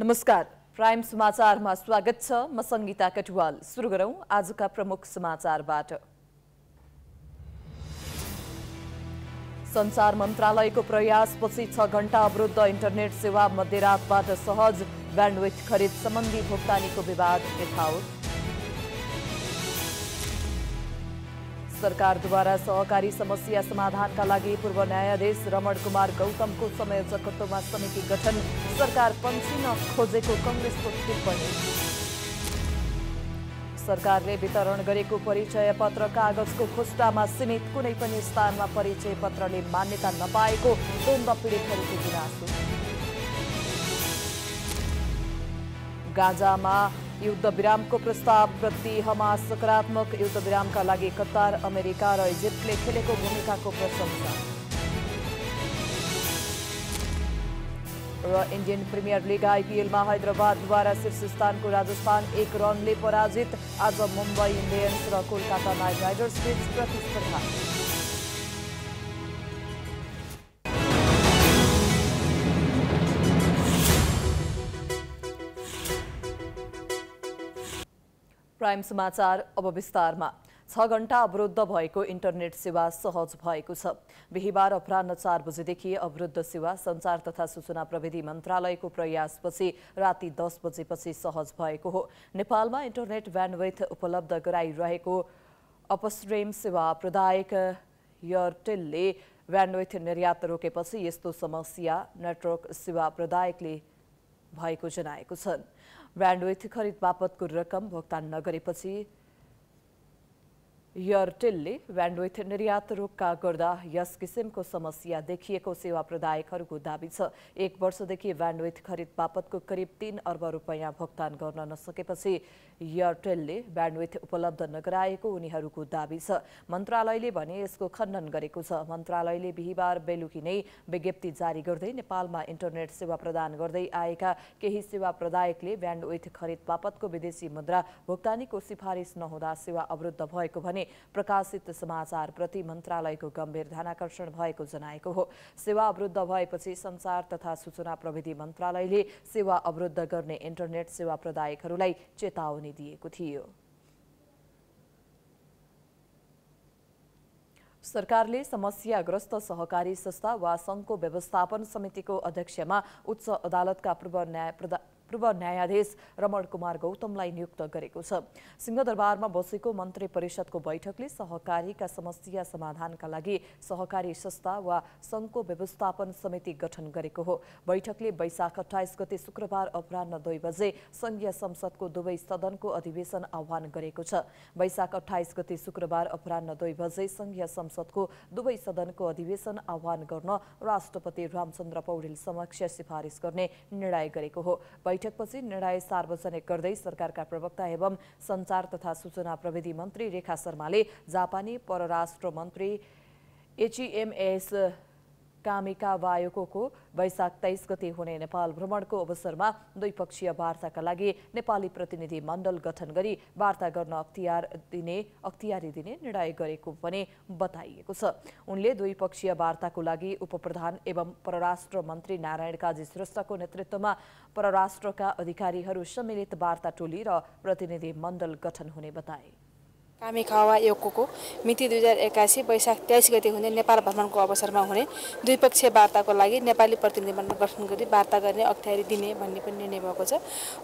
नमस्कार प्राइम समाचारमा स्वागत छ म सङ्गीता कटुवाल सुरु गरौँ आजका प्रमुख समाचारबाट संसार मन्त्रालयको प्रयासपछि छ घण्टा अवरुद्ध इन्टरनेट सेवा मध्यरातबाट सहज ब्यान्डविथ खरिद सम्बन्धी भुक्तानीको विवाद यथावत सरकारद्वारा सहकारी समस्या समाधानका लागि पूर्व न्यायाधीश रमण कुमार गौतमको संयोजकत्वमा समिति गठन सरकार पन्चिन खोजेको कङ्ग्रेसको टिप्पणी सरकारले वितरण गरेको परिचय पत्र कागजको खुस्टामा सीमित कुनै पनि स्थानमा परिचय पत्रले मान्यता नपाएको द्वन्द पीडितहरूको गुनासो गाजामा युद्ध विराम को प्रस्ताव प्रति हमास सकारात्मक युद्ध विरामका लागि कतार अमेरिका ने खेले भूमिका को प्रशंसा इंडियन प्रीमियर लीग आईपीएल में हैदराबाद द्वारा शीर्ष को राजस्थान एक रनले पराजित आज मुंबई इंडियंस र कोलकाता नाइट राइडर्स बीच प्रतिस्पर्धा प्राइम समाचार अब विस्तारमा छ घण्टा अवरुद्ध भएको इन्टरनेट सेवा सहज भएको छ बिहिबार अपरान्न चार बजेदेखि अवरुद्ध सेवा सञ्चार तथा सूचना प्रविधि मन्त्रालयको प्रयासपछि राति दस बजेपछि सहज भएको हो नेपालमा इन्टरनेट ब्यान्डविथ उपलब्ध गराइरहेको अपस्ट्रेम सेवा प्रदायक एयरटेलले ब्यान्डविथ निर्यात रोकेपछि यस्तो समस्या नेटवर्क सेवा प्रदायकले भएको जनाएको छन् ब्रान्डवेथ खरिद बापतको रकम भुक्तान नगरेपछि एयरटेलले ब्यान्डविथ निर्यात रोक्का गर्दा यस किसिमको समस्या देखिएको सेवा प्रदायकहरूको दावी छ एक वर्षदेखि ब्यान्डविथ खरिद बापतको करिब तीन अर्ब रुपियाँ भुक्तान गर्न नसकेपछि एयरटेलले ब्यान्डविथ उपलब्ध नगराएको उनीहरूको दावी छ मन्त्रालयले भने यसको खण्डन गरेको छ मन्त्रालयले बिहिबार बेलुकी नै विज्ञप्ति जारी गर्दै नेपालमा इन्टरनेट सेवा प्रदान गर्दै आएका केही सेवा प्रदायकले ब्यान्डविथ खरिद बापतको विदेशी मुद्रा भुक्तानीको सिफारिस नहुँदा सेवा अवरुद्ध भएको भने भने प्रकाशित प्रति मन्त्रालयको गम्भीर ध्यानकर्षण भएको जनाएको हो सेवा अवरुद्ध भएपछि संचार तथा सूचना प्रविधि मन्त्रालयले सेवा अवरुद्ध गर्ने इन्टरनेट सेवा प्रदायकहरूलाई चेतावनी दिएको थियो सरकारले समस्याग्रस्त सहकारी संस्था वा सङ्घको व्यवस्थापन समितिको अध्यक्षमा उच्च अदालतका पूर्व न्याय पूर्व न्यायाधीश रमण कुमार गौतमलाई नियुक्त गरेको छ सिंहदरबारमा बसेको मन्त्री परिषदको बैठकले सहकारीका समस्या समाधानका लागि सहकारी संस्था वा सङ्घको व्यवस्थापन समिति गठन गरेको हो बैठकले वैशाख अठाइस गते शुक्रबार अपरान्न दुई बजे सङ्घीय संसदको दुवै सदनको अधिवेशन आह्वान गरेको छ वैशाख अठाइस गते शुक्रबार अपरान्न दुई बजे सङ्घीय संसदको दुवै सदनको अधिवेशन आह्वान गर्न राष्ट्रपति रामचन्द्र पौडेल समक्ष सिफारिस गर्ने निर्णय गरेको हो बैठकपछि निर्णय सार्वजनिक गर्दै सरकारका प्रवक्ता एवं सञ्चार तथा सूचना प्रविधि मन्त्री रेखा शर्माले जापानी परराष्ट्र मन्त्री एचइएमएस कामिका वायोको वैशाख तेइस गते हुने नेपाल भ्रमणको अवसरमा द्विपक्षीय वार्ताका लागि नेपाली प्रतिनिधि मण्डल गठन गरी वार्ता गर्न अख्तियार दिने अख्तियारी दिने निर्णय गरेको पनि बताइएको छ उनले द्विपक्षीय वार्ताको लागि उपप्रधान एवं परराष्ट्र मन्त्री नारायण काजी श्रेष्ठको नेतृत्वमा परराष्ट्रका अधिकारीहरू सम्मिलित वार्ता टोली र प्रतिनिधि मण्डल गठन हुने बताए कामी खावा योगको मिति दुई हजार एक्कासी वैशाख तेइस गति हुने नेपाल भ्रमणको अवसरमा हुने द्विपक्षीय वार्ताको लागि नेपाली प्रतिनिधिमण्डल गठन गरी वार्ता गर्ने अख्तियारी दिने भन्ने पनि निर्णय भएको छ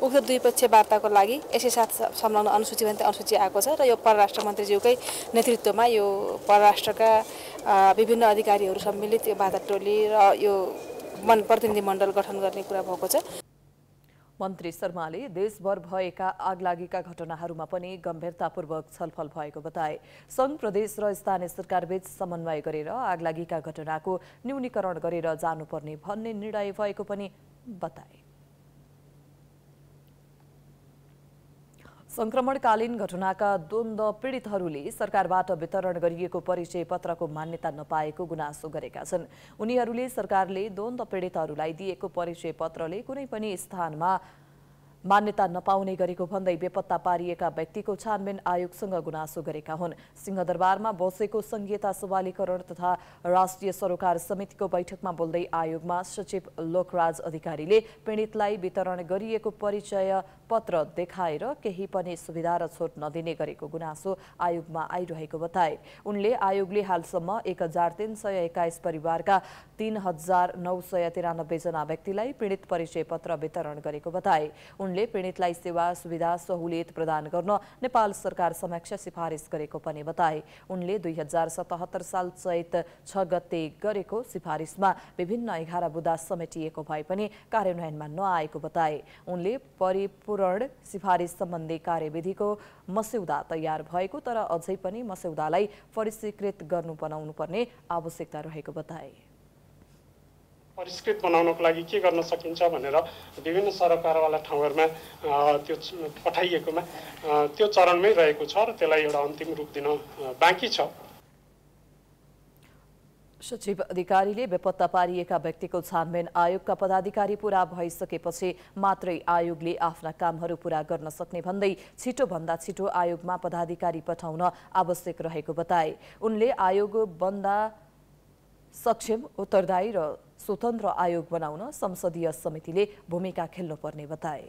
उक्त द्विपक्षीय वार्ताको लागि यसै साथ संलग्न अनुसूची भन्दा अनुसूची आएको छ र यो परराष्ट्र मन्त्रीज्यूकै नेतृत्वमा यो परराष्ट्रका विभिन्न अधिकारीहरू सम्मिलित यो वार्ता टोली र यो मन प्रतिनिधिमण्डल गठन गर्ने कुरा भएको छ मन्त्री शर्माले देशभर भएका आगलागीका घटनाहरूमा पनि गम्भीरतापूर्वक छलफल भएको बताए सङ्घ प्रदेश र स्थानीय सरकारबीच समन्वय गरेर आगलागीका घटनाको न्यूनीकरण गरेर जानुपर्ने भन्ने निर्णय भएको पनि बताए संक्रमणकालीन घटनाका द्वन्द पीडितहरूले सरकारबाट वितरण गरिएको परिचय पत्रको मान्यता नपाएको गुनासो गरेका छन् उनीहरूले सरकारले द्वन्द पीडितहरूलाई दिएको परिचय पत्रले कुनै पनि स्थानमा मान्यता नपाउने गरेको भन्दै बेपत्ता पारिएका व्यक्तिको छानबिन आयोगसँग गुनासो गरेका हुन् सिंहदरबारमा बसेको संघीयता सवालीकरण तथा राष्ट्रिय सरोकार समितिको बैठकमा बोल्दै आयोगमा सचिव लोकराज अधिकारीले पीडितलाई वितरण गरिएको परिचय पत्र देखाएर केही पनि सुविधा र छोट नदिने गरेको गुनासो आयोगमा आइरहेको बताए उनले आयोगले हालसम्म एक हजार तीन सय एक्काइस परिवारका तीन हजार नौ सय तिरानब्बेजना व्यक्तिलाई पीडित परिचय पत्र वितरण गरेको बताए दृष्टिकोणले पीडितलाई सेवा सुविधा सहुलियत प्रदान गर्न नेपाल सरकार समक्ष सिफारिस गरेको पनि बताए उनले दुई हजार सतहत्तर साल चैत छ गते गरेको सिफारिसमा विभिन्न एघार बुदा समेटिएको भए पनि कार्यान्वयनमा नआएको बताए उनले परिपूरण सिफारिस सम्बन्धी कार्यविधिको मस्यौदा तयार भएको तर अझै पनि मस्यौदालाई परिस्वीकृत गर्नु बनाउनु पर्ने आवश्यकता रहेको बताए परिष्कृत बनाउनको लागि के गर्न सकिन्छ भनेर विभिन्न सरकारवाला ठाउँहरूमा त्यो पठाइएकोमा त्यो चरणमै रहेको छ र त्यसलाई एउटा अन्तिम रूप दिन बाँकी छ सचिव अधिकारीले बेपत्ता पारिएका व्यक्तिको छानबिन आयोगका पदाधिकारी पूरा भइसकेपछि मात्रै आयोगले आफ्ना कामहरू पूरा गर्न सक्ने भन्दै छिटोभन्दा छिटो आयोगमा पदाधिकारी पठाउन आवश्यक रहेको बताए उनले आयोग बन्दा सक्षम उत्तरदायी र स्वतन्त्र आयोग बनाउन संसदीय समितिले भूमिका खेल्नुपर्ने बताए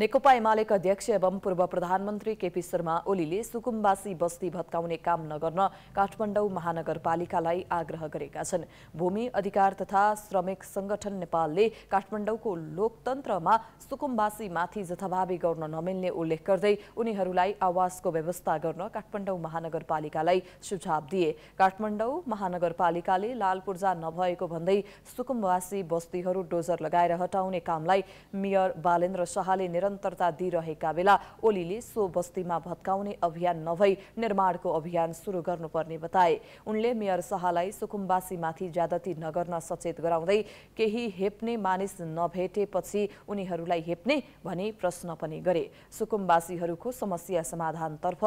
नेकपा एमालेका अध्यक्ष एवं पूर्व प्रधानमन्त्री केपी शर्मा ओलीले सुकुम्बासी बस्ती भत्काउने काम नगर्न काठमाडौँ महानगरपालिकालाई आग्रह गरेका छन् भूमि अधिकार तथा श्रमिक संगठन नेपालले काठमाडौँको लोकतन्त्रमा सुकुम्बासीमाथि जथाभावी गर्न नमिल्ने उल्लेख गर्दै उनीहरूलाई आवासको व्यवस्था गर्न काठमाडौँ महानगरपालिकालाई सुझाव दिए काठमाडौँ महानगरपालिकाले लाल पूर्जा नभएको भन्दै सुकुम्बासी बस्तीहरू डोजर लगाएर हटाउने कामलाई मेयर बालेन्द्र शाहले निरन्तरता दिइरहेका बेला ओलीले सो बस्तीमा भत्काउने अभियान नभई निर्माणको अभियान सुरु गर्नुपर्ने बताए उनले मेयर शाहलाई सुकुम्बासीमाथि ज्यादती नगर्न सचेत गराउँदै केही हेप्ने मानिस नभेटेपछि उनीहरूलाई हेप्ने भनी प्रश्न पनि गरे सुकुम्बासीहरूको समस्या समाधानतर्फ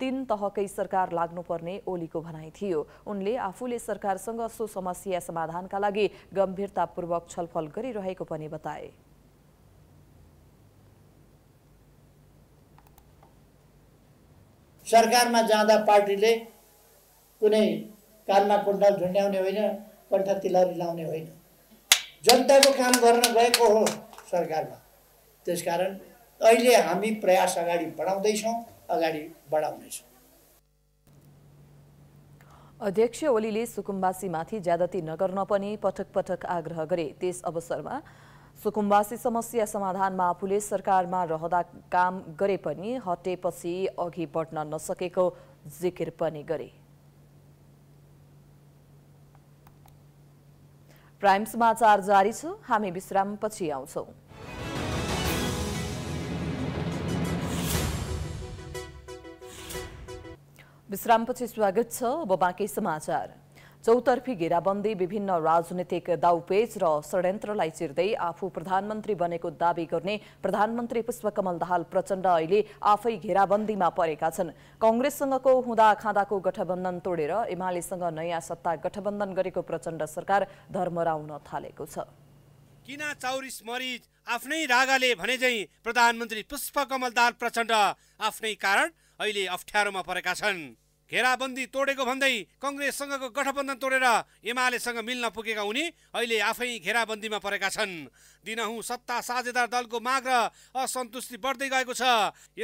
तीन तहकै सरकार लाग्नुपर्ने ओलीको भनाइ थियो उनले आफूले सरकारसँग सो समस्या समाधानका लागि गम्भीरतापूर्वक छलफल गरिरहेको पनि बताए सरकारमा जाँदा पार्टीले कुनै कानमा कुण्डल झुन्ड्याउने होइन कण्ठ तिलहरी लाउने होइन जनताको काम गर्न गएको हो सरकारमा त्यसकारण अहिले हामी प्रयास अगाडि बढाउँदैछौँ अगाडि बढाउनेछौँ अध्यक्ष ओलीले सुकुम्बासीमाथि ज्यादती नगर्न पनि पटक पटक आग्रह गरे त्यस अवसरमा सुकुम्बासी समस्या समाधानमा आफूले सरकारमा रहँदा काम गरे पनि हटेपछि अघि बढ्न नसकेको जिकिर पनि गरे प्राइम समाचार जारी छ हामी विश्रामपछि आउँछौ विश्रामपछि स्वागत छ अब बाँकी समाचार चौतर्फी घेराबन्दी विभिन्न राजनीतिक दाउपेच र षड्यन्त्रलाई चिर्दै आफू प्रधानमन्त्री बनेको दावी गर्ने प्रधानमन्त्री पुष्पकमल दाहाल प्रचण्ड अहिले आफै घेराबन्दीमा परेका छन् हुँदा हुँदाखाँदाको गठबन्धन तोडेर एमालेसँग नयाँ सत्ता गठबन्धन गरेको प्रचण्ड सरकार धर्मराउन थालेको छ किन चौरिस मरिज आफ्नै रागाले भने चाहिँ प्रधानमन्त्री पुष्पकमल दाहाल प्रचण्ड आफ्नै कारण अहिले अप्ठ्यारोमा परेका छन् घेराबन्दी तोडेको भन्दै कङ्ग्रेससँगको गठबन्धन तोडेर एमालेसँग मिल्न पुगेका उनी अहिले आफै घेराबन्दीमा परेका छन् दिनहुँ सत्ता साझेदार दलको माग र असन्तुष्टि बढ्दै गएको छ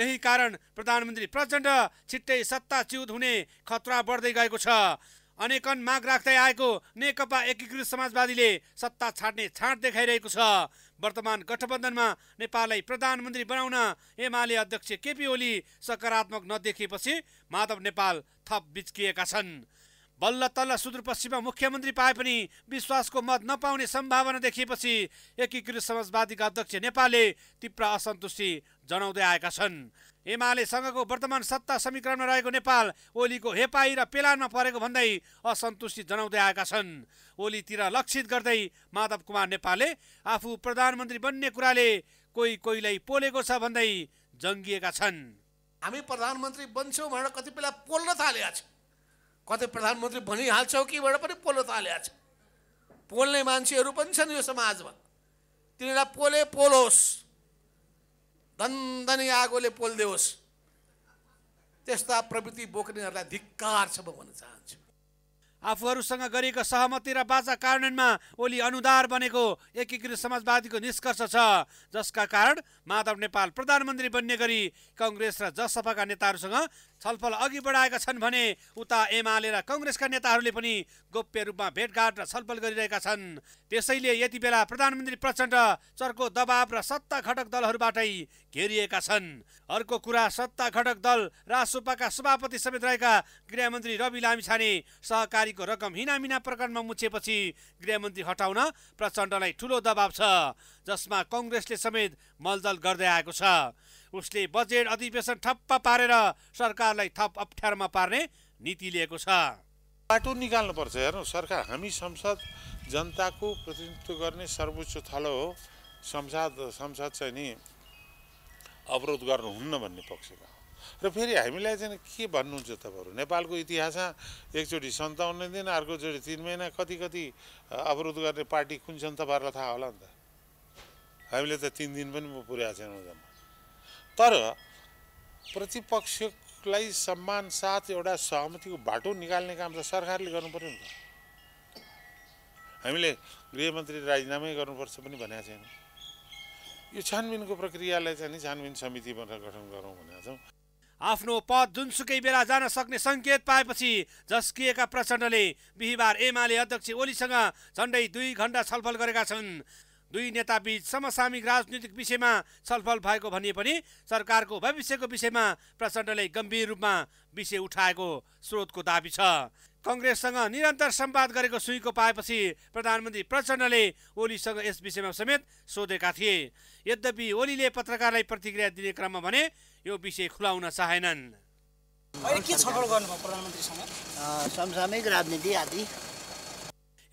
यही कारण प्रधानमन्त्री प्रचण्ड छिट्टै सत्ता च्युत हुने खतरा बढ्दै गएको छ अनेकन माग राख्दै आएको नेकपा एकीकृत समाजवादीले सत्ता छाड्ने छाँट देखाइरहेको छ वर्तमान गठबन्धनमा नेपाललाई प्रधानमन्त्री बनाउन एमाले अध्यक्ष केपी ओली सकारात्मक नदेखिएपछि माधव नेपाल थप बिच्किएका छन् बल्ल तल्ल सुदूरपश्चिममा मुख्यमन्त्री पाए पनि विश्वासको मत नपाउने सम्भावना देखिएपछि एकीकृत समाजवादीका अध्यक्ष नेपालले तीव्र असन्तुष्टि जनाउँदै आएका छन् एमालेसँगको वर्तमान सत्ता समीकरणमा रहेको नेपाल ओलीको हेपाई र पेलानमा परेको भन्दै असन्तुष्टि जनाउँदै आएका छन् ओलीतिर लक्षित गर्दै माधव कुमार नेपालले आफू प्रधानमन्त्री बन्ने कुराले कोही कोहीलाई पोलेको छ भन्दै जङ्गिएका छन् हामी प्रधानमन्त्री बन्छौँ भनेर कति बेला पोल्न थालेका छ कतै प्रधानमन्त्री भनिहाल्छौँ कि भनेर पनि पोल्न थालेका छ पोल्ने मान्छेहरू पनि छन् यो समाजमा तिनीहरूलाई पोले पोलोस् धनधनी आगोले पोलिदियोस् त्यस्ता प्रवृत्ति बोक्नेहरूलाई धिक्कार छ म भन्न चाहन्छु आफूहरूसँग गरिएको सहमति र बाचा कार्यान्वयनमा ओली अनुदार बनेको एकीकृत समाजवादीको निष्कर्ष छ जसका कारण माधव नेपाल प्रधानमन्त्री बन्ने गरी कङ्ग्रेस र जसपाका नेताहरूसँग छलफल अघि बढाएका छन् भने उता एमाले र कङ्ग्रेसका नेताहरूले पनि गोप्य रूपमा भेटघाट र छलफल गरिरहेका छन् त्यसैले यति बेला प्रधानमन्त्री प्रचण्ड चर्को दबाव र सत्ता घटक दलहरूबाटै घेरिएका छन् अर्को कुरा सत्ता घटक दल राजसोपाका सभापति समेत रहेका गृहमन्त्री रवि लामिछाने सहकारीको रकम हिनामिना प्रकरणमा मुछेपछि गृहमन्त्री हटाउन प्रचण्डलाई ठुलो दबाव छ जसमा कङ्ग्रेसले समेत मलदल गर्दै आएको छ उसले बजेट अधिवेशन ठप्प पारेर सरकारलाई थप अप्ठ्यारोमा पार्ने नीति लिएको छ बाटो निकाल्नुपर्छ हेर्नु सरकार हामी संसद जनताको प्रतिनिधित्व गर्ने सर्वोच्च थलो हो संसद संसद चाहिँ नि अवरोध गर्नुहुन्न भन्ने पक्षका र फेरि हामीलाई चाहिँ के भन्नुहुन्छ तपाईँहरू नेपालको इतिहासमा एकचोटि सन्ताउन्न दिन अर्कोचोटि तिन महिना कति कति अवरोध गर्ने पार्टी कुन छन् तपाईँहरूलाई थाहा होला नि त हामीले त तिन दिन पनि पुर्याएको छैनौँ जम्मा तर प्रतिपक्षलाई सम्मान साथ एउटा सहमतिको बाटो निकाल्ने काम त सरकारले गर्नुपऱ्यो नि त हामीले गृहमन्त्री राजीनामै गर्नुपर्छ पनि भनेका छैन यो छानबिनको प्रक्रियालाई चाहिँ छानबिन समिति भनेर गठन गरौँ भनेका छौँ आफ्नो पद जुनसुकै बेला जान सक्ने सङ्केत पाएपछि झस्किएका प्रचण्डले बिहिबार एमाले अध्यक्ष ओलीसँग झन्डै दुई घन्टा छलफल गरेका छन् दुई नेता नेताबीच समसामयिक राजनीतिक विषयमा छलफल भएको भनिए पनि सरकारको भविष्यको विषयमा प्रचण्डले गम्भीर रूपमा विषय उठाएको स्रोतको दावी छ कङ्ग्रेससँग निरन्तर सम्वाद गरेको सुईको पाएपछि प्रधानमन्त्री प्रचण्डले ओलीसँग यस विषयमा समेत सोधेका थिए यद्यपि ओलीले पत्रकारलाई प्रतिक्रिया दिने क्रममा भने यो विषय खुलाउन चाहेनन् के समसामयिक राजनीति आदि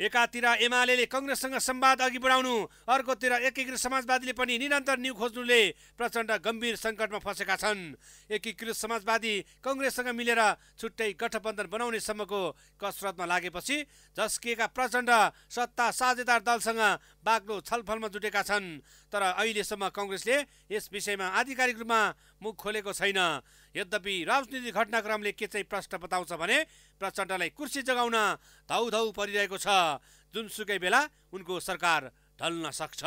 एकातिर एमाले कङ्ग्रेससँग सम्वाद अघि बढाउनु अर्कोतिर एकीकृत समाजवादीले पनि निरन्तर न्यु खोज्नुले प्रचण्ड गम्भीर सङ्कटमा फँसेका छन् एकीकृत समाजवादी कङ्ग्रेससँग मिलेर छुट्टै गठबन्धन बनाउने सम्मको कसरतमा लागेपछि झस्किएका प्रचण्ड सत्ता साझेदार दलसँग बाग्लो छलफलमा जुटेका छन् तर अहिलेसम्म कङ्ग्रेसले यस विषयमा आधिकारिक रूपमा मुख खोलेको छैन यद्यपि राजनीतिक घटनाक्रमले के चाहिँ प्रश्न बताउँछ भने प्रचण्डलाई कुर्सी जगाउन धौधौ परिरहेको छ जुनसुकै बेला उनको सरकार ढल्न सक्छ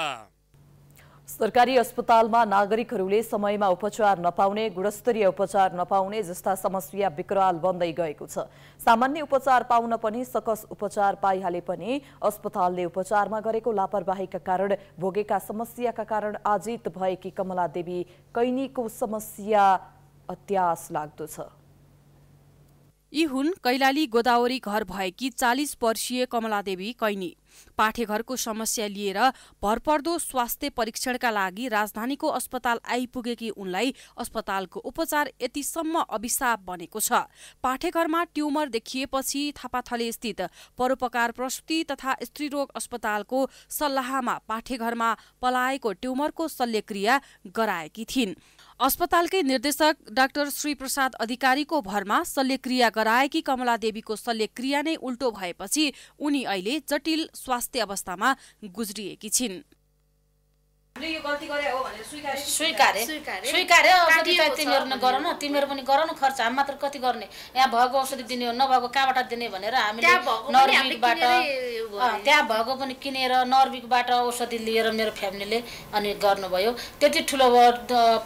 सरकारी अस्पतालमा नागरिकहरूले समयमा उपचार नपाउने गुणस्तरीय उपचार नपाउने जस्ता समस्या विकराल बन्दै गएको छ सामान्य उपचार पाउन पनि सकस उपचार पाइहाले पनि अस्पतालले उपचारमा गरेको लापरवाहीका कारण भोगेका समस्याका कारण आजित भएकी कमला देवी कैनीको समस्या अत्यास लाग्दो छ यी हुन् कैलाली गोदावरी घर भएकी चालिस वर्षीय कमलादेवी कैनी पाठेघरको समस्या लिएर भरपर्दो स्वास्थ्य परीक्षणका लागि राजधानीको अस्पताल आइपुगेकी उनलाई अस्पतालको उपचार यतिसम्म अभिशाप बनेको छ पाठेघरमा ट्युमर देखिएपछि थापाथले परोपकार प्रसुति तथा स्त्रीरोग अस्पतालको सल्लाहमा पाठेघरमा पलाएको ट्युमरको शल्यक्रिया गराएकी थिइन् अस्पतालकै निर्देशक डाक्टर श्रीप्रसाद अधिकारीको भरमा शल्यक्रिया गराएकी कमला देवीको शल्यक्रिया नै उल्टो भएपछि उनी अहिले जटिल स्वास्थ्य अवस्थामा गुज्रिएकी छिन् स्वीकारे स्वीकारे औषधि तिमीहरू गर न तिमीहरू पनि गर न खर्च हामी मात्र कति गर्ने यहाँ भएको औषधि दिने हो नभएको कहाँबाट दिने भनेर हामीले नर्विकबाट त्यहाँ भएको पनि किनेर नर्विकबाट औषधि लिएर मेरो फ्यामिलीले अनि गर्नुभयो त्यति ठुलो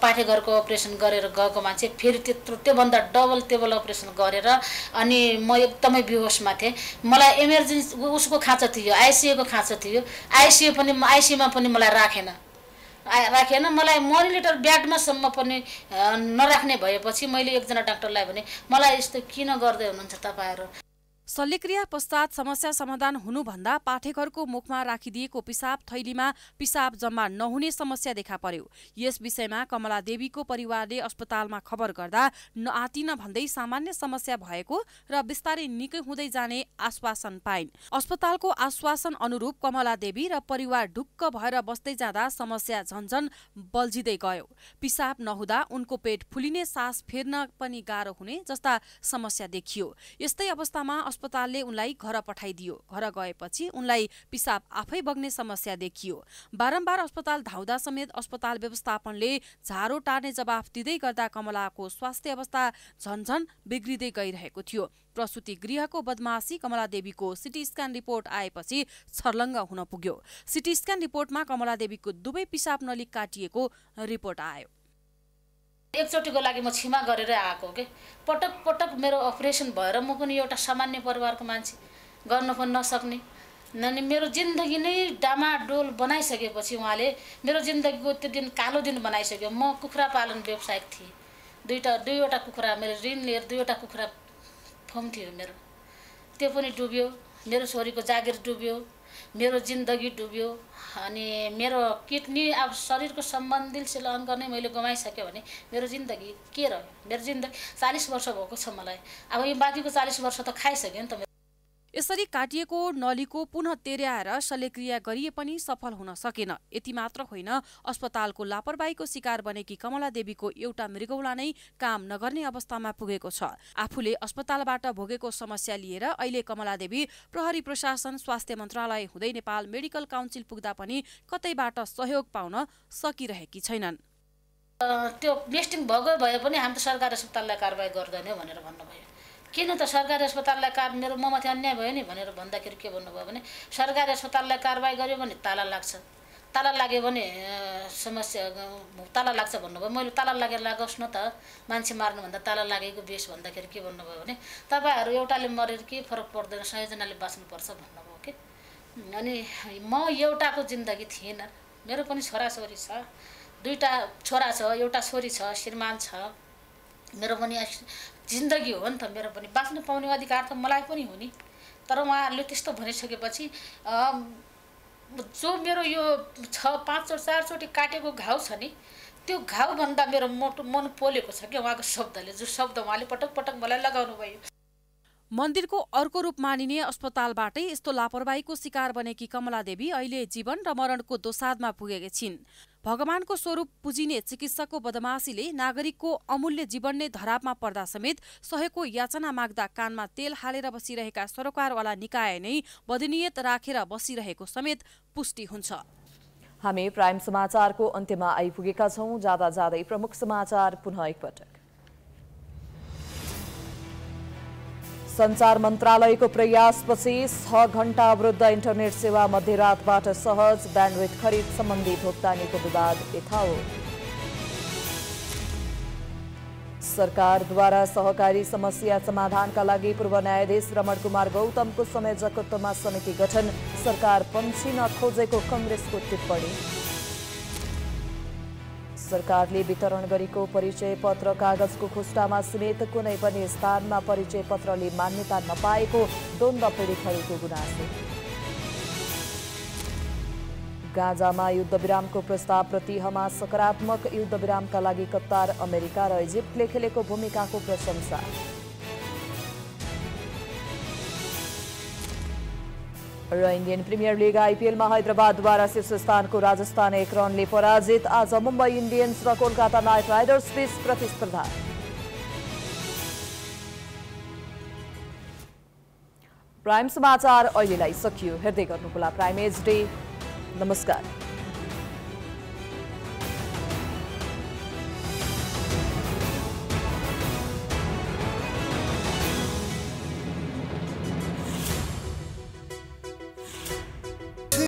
पाठेघरको अपरेसन गरेर गएको मान्छे फेरि त्यत्रो त्योभन्दा डबल टेबल अपरेसन गरेर अनि म एकदमै बेहोसमा थिएँ मलाई इमर्जेन्सी उसको खाँचो थियो आइसियूको खाँचो थियो आइसियू पनि आइसियूमा पनि मलाई राखेन राखेन मलाई मोनिलिटर ब्याडमासम्म पनि नराख्ने भएपछि मैले एकजना डाक्टरलाई भने मलाई यस्तो किन गर्दै हुनुहुन्छ तपाईँहरू शल्यक्रिया पश्चात समस्या समाधान हुनुभन्दा पाठकहरूको मुखमा राखिदिएको पिसाब थैलीमा पिसाब जम्मा नहुने समस्या देखा पर्यो यस विषयमा कमला देवीको परिवारले अस्पतालमा खबर गर्दा नआतिन भन्दै सामान्य समस्या भएको र बिस्तारै निकै हुँदै जाने आश्वासन पाइन् अस्पतालको आश्वासन अनुरूप कमला देवी र परिवार ढुक्क भएर बस्दै जाँदा समस्या झन्झन बल्झिँदै गयो पिसाब नहुँदा उनको पेट फुलिने सास फेर्न पनि गाह्रो हुने जस्ता समस्या देखियो यस्तै अवस्थामा अस्पतालले उनलाई घर पठाइदियो घर गएपछि उनलाई पिसाब आफै बग्ने समस्या देखियो बारम्बार अस्पताल धाउँदा समेत अस्पताल व्यवस्थापनले झारो टार्ने जवाफ दिँदै गर्दा कमलाको स्वास्थ्य अवस्था झन्झन बिग्रिँदै गइरहेको थियो प्रसुति गृहको बदमासी देवीको सिटी स्क्यान रिपोर्ट आएपछि छर्लङ्ग हुन पुग्यो सिटी स्क्यान रिपोर्टमा कमला देवीको दुवै पिसाब नली काटिएको रिपोर्ट आयो एकचोटिको लागि म क्षमा गरेरै आएको के पटक पटक मेरो अपरेसन भएर म पनि एउटा सामान्य परिवारको मान्छे गर्न पनि नसक्ने अनि मेरो जिन्दगी नै डामाडोल बनाइसकेपछि उहाँले मेरो जिन्दगीको त्यो दिन कालो दिन बनाइसक्यो म कुखुरा पालन व्यवसायिक थिएँ दुईवटा दुईवटा कुखुरा मेरो ऋण लिएर दुईवटा कुखुरा फर्म थियो मेरो त्यो पनि डुब्यो मेरो छोरीको जागिर डुब्यो मेरो जिन्दगी डुब्यो अनि मेरो किडनी अब शरीरको सम्बन्धीशील अङ्ग नै मैले गुमाइसक्यो भने मेरो जिन्दगी के रह्यो मेरो जिन्दगी चालिस वर्ष भएको छ मलाई अब यो बाँकीको चालिस वर्ष त खाइसक्यो नि त यसरी काटिएको नलीको पुनः तेर्याएर शल्यक्रिया गरिए पनि सफल हुन सकेन यति मात्र होइन अस्पतालको लापरवाहीको शिकार बनेकी कमला देवीको एउटा मृगौला नै काम नगर्ने अवस्थामा पुगेको छ आफूले अस्पतालबाट भोगेको समस्या लिएर अहिले कमला देवी प्रहरी प्रशासन स्वास्थ्य मन्त्रालय हुँदै नेपाल मेडिकल काउन्सिल पुग्दा पनि कतैबाट सहयोग पाउन सकिरहेकी छैनन् त्यो ब्लिस्टिङ भएको भए पनि हामी त सरकारी अस्पताललाई कारवाही गर्दैनौँ भनेर भन्नुभयो किन त सरकारी अस्पताललाई कार मेरो ममाथि अन्याय भयो नि भनेर भन्दाखेरि के भन्नुभयो भने सरकारी अस्पताललाई कारवाही गर्यो भने ताला लाग्छ ताला लाग्यो भने समस्या ताला लाग्छ भन्नुभयो मैले ताला लागेर लागोस् न त मान्छे मार्नुभन्दा ताला लागेको बेस भन्दाखेरि के भन्नुभयो भने तपाईँहरू एउटाले मरेर के फरक पर्दैन सयजनाले बाँच्नुपर्छ भन्नुभयो कि अनि म एउटाको जिन्दगी थिएन मेरो पनि छोराछोरी छ दुईवटा छोरा छ एउटा छोरी छ श्रीमान छ मेरो पनि जिन्दगी हो नि त मेरो पनि बाँच्न पाउने अधिकार त मलाई पनि हो नि तर उहाँहरूले त्यस्तो भनिसकेपछि जो मेरो यो छ पाँचचोटि चारचोटि काटेको घाउ छ नि त्यो घाउभन्दा मेरो मोटो मन पोलेको छ कि उहाँको शब्दले जो शब्द उहाँले पटक पटक मलाई लगाउनु भयो मन्दिरको अर्को रूप मानिने अस्पतालबाटै यस्तो लापरवाहीको शिकार बनेकी कमला देवी अहिले जीवन र मरणको दोसादमा पुगेकी छिन् भगवानको स्वरूप पुजिने चिकित्सकको बदमासीले नागरिकको अमूल्य जीवन नै धरापमा पर्दा समेत सहयोगको याचना माग्दा कानमा तेल हालेर बसिरहेका सरोकारवाला निकाय नै बदनियत राखेर बसिरहेको समेत पुष्टि हुन्छ हामी प्राइम समाचारको अन्त्यमा आइपुगेका छौँ जाँदा जाँदै प्रमुख समाचार पुनः एकपटक संचार मन्त्रालयको प्रयासपछि छ घण्टा अवरुद्ध इंटरनेट सेवा मध्यरात सहज खरीद संबंधी सम्बन्धी को विवाद यथाओ द्वारा सहकारी समस्या समाधानका का पूर्व न्यायाधीश रमण कुमार गौतम को समय जगत्तमा समिति गठन सरकार न खोजे कंग्रेस को टिप्पणी सरकारले वितरण गरेको परिचय पत्र कागजको खुस्टामा समेत कुनै पनि स्थानमा परिचय पत्रले मान्यता नपाएको द्वन्द पीडितहरूको गुनासो गाजामा युद्धविरामको प्रस्तावप्रति हमा सकारात्मक युद्धविरामका लागि कतार अमेरिका र इजिप्टले खेलेको भूमिकाको प्रशंसा र इन्डियन प्रिमियर लिग आइपिएलमा हैदराबादद्वारा शीर्ष स्थानको राजस्थान एक रनले पराजित आज मुम्बई इन्डियन्स र कोलकाता नाइट राइडर्स बीच प्रतिस्पर्धा प्राइम समाचार अहिलेलाई सकियो हेर्दै गर्नुहोला प्राइम एज डे नमस्कार